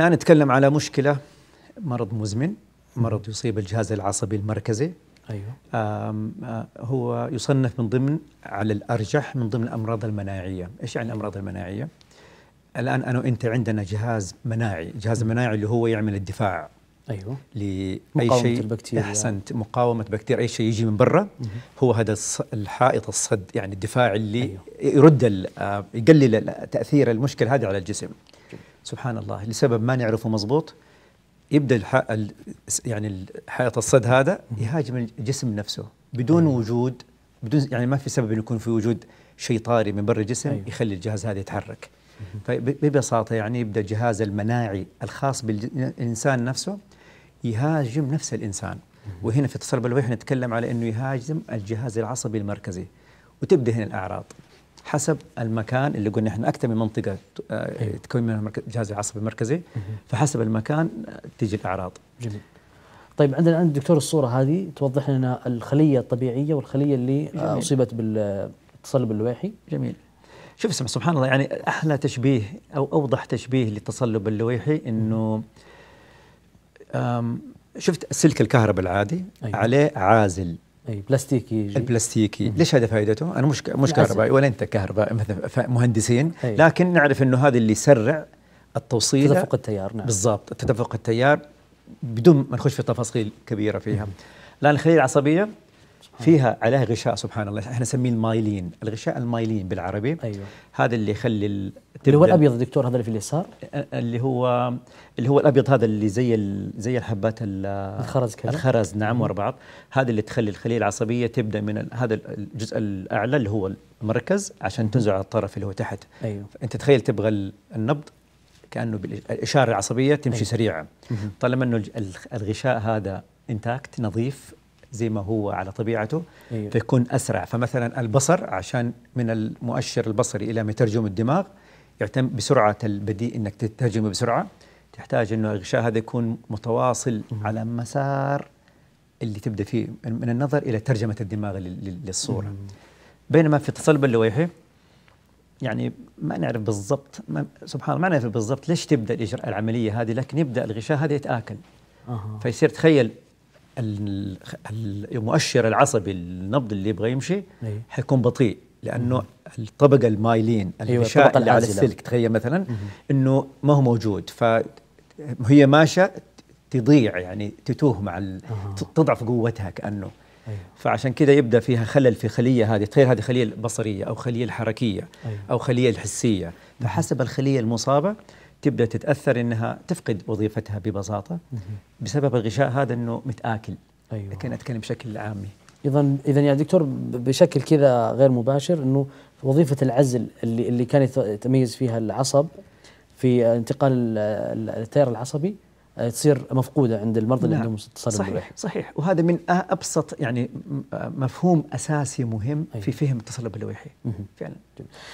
احنا نتكلم على مشكله مرض مزمن مرض يصيب الجهاز العصبي المركزي ايوه آه، هو يصنف من ضمن على الارجح من ضمن الامراض المناعيه، ايش يعني الامراض المناعيه؟ الان انا وانت عندنا جهاز مناعي، الجهاز المناعي اللي هو يعمل الدفاع ايوه لاي شيء البكتيريا احسنت مقاومه بكتيريا اي شيء يجي من برا هو هذا الحائط الصد يعني الدفاع اللي أيوه. يرد آه، يقلل تاثير المشكله هذه على الجسم سبحان الله لسبب ما نعرفه مضبوط يبدا الح... يعني حائط الصد هذا يهاجم الجسم نفسه بدون أيوه. وجود بدون يعني ما في سبب انه يكون في وجود شيء طاري من برا الجسم أيوه. يخلي الجهاز هذا يتحرك فببساطه طيب، يعني يبدا الجهاز المناعي الخاص بالانسان نفسه يهاجم نفس الانسان وهنا في التصرف الوحي نتكلم على انه يهاجم الجهاز العصبي المركزي وتبدا هنا الاعراض حسب المكان اللي قلنا احنا اكثر من منطقه آه، إيه. تكون منها الجهاز العصبي المركزي فحسب المكان آه، تجي الاعراض. جميل. طيب عندنا الان دكتور الصوره هذه توضح لنا الخليه الطبيعيه والخليه اللي آه، جميل. اصيبت بالتصلب اللويحي. جميل. شوف اسمع سبحان الله يعني احلى تشبيه او اوضح تشبيه للتصلب اللويحي انه شفت السلك الكهرباء العادي أيوة. عليه عازل اي بلاستيكي يجي. البلاستيكي مم. ليش هذا فائدته؟ انا مش مش كهربائي ولا انت مثلا مهندسين أي. لكن نعرف انه هذا اللي يسرع التوصيل تدفق التيار نعم بالضبط تدفق التيار بدون ما نخش في تفاصيل كبيره فيها الان الخليه العصبيه فيها عليها غشاء سبحان الله احنا نسميه المايلين الغشاء المايلين بالعربي ايوه هذا اللي يخلي اللي هو الابيض دكتور هذا اللي في اليسار اللي هو اللي هو الابيض هذا اللي زي زي الحبات الخرز كذا الخرز نعم ورا بعض هذا اللي تخلي الخليه العصبيه تبدا من هذا الجزء الاعلى اللي هو المركز عشان تنزع على الطرف اللي هو تحت ايوه انت تخيل تبغى النبض كانه الاشاره العصبيه تمشي أيوه. سريعه طالما انه الغشاء هذا انتاكت نظيف زي ما هو على طبيعته أيوه. فيكون اسرع فمثلا البصر عشان من المؤشر البصري الى مترجم الدماغ يعتمد بسرعه البديء انك تترجمه بسرعه تحتاج انه الغشاء هذا يكون متواصل مم. على مسار اللي تبدا فيه من النظر الى ترجمه الدماغ للصوره مم. بينما في التصلب اللويحي يعني ما نعرف بالضبط ما سبحان الله ما نعرف بالضبط ليش تبدا العمليه هذه لكن يبدا الغشاء هذا يتاكل أه. فيصير تخيل المؤشر العصبي النبض اللي يبغى يمشي إيه. حيكون بطيء لانه الطبقه المايلين الغشاء أيوة اللي على السلك تخيل مثلا انه ما هو موجود فهي ماشيه تضيع يعني تتوه مع تضعف قوتها كانه أيوة. فعشان كذا يبدا فيها خلل في خليه هذه تخيل هذه خليه البصريه او خليه الحركيه أيوة. او خليه الحسيه فحسب الخليه المصابه تبدا تتاثر انها تفقد وظيفتها ببساطه بسبب الغشاء هذا انه متاكل أيوة. لكن اتكلم بشكل عامي اذا اذا يا دكتور بشكل كذا غير مباشر انه وظيفه العزل اللي اللي كان يتميز فيها العصب في انتقال التيار العصبي آه، تصير مفقوده عند المرضى اللي نعم. عندهم تصلب صحيح صحيح وهذا من ابسط يعني آه، مفهوم اساسي مهم أيوة. في فهم التصلب اللويحي فعلا